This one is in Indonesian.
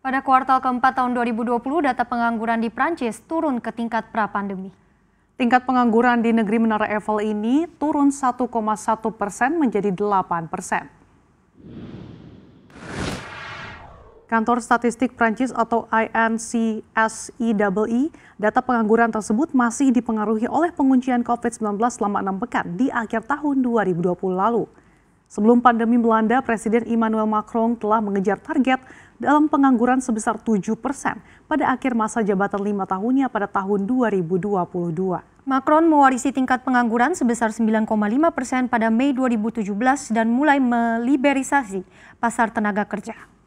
Pada kuartal keempat tahun 2020, data pengangguran di Prancis turun ke tingkat pra-pandemi. Tingkat pengangguran di negeri Menara Eiffel ini turun 1,1 persen menjadi 8 persen. Kantor Statistik Prancis atau INCSEEE, e, data pengangguran tersebut masih dipengaruhi oleh penguncian COVID-19 selama enam pekan di akhir tahun 2020 lalu. Sebelum pandemi melanda, Presiden Emmanuel Macron telah mengejar target dalam pengangguran sebesar 7 persen pada akhir masa jabatan lima tahunnya pada tahun 2022. Macron mewarisi tingkat pengangguran sebesar 9,5 persen pada Mei 2017 dan mulai meliberisasi pasar tenaga kerja.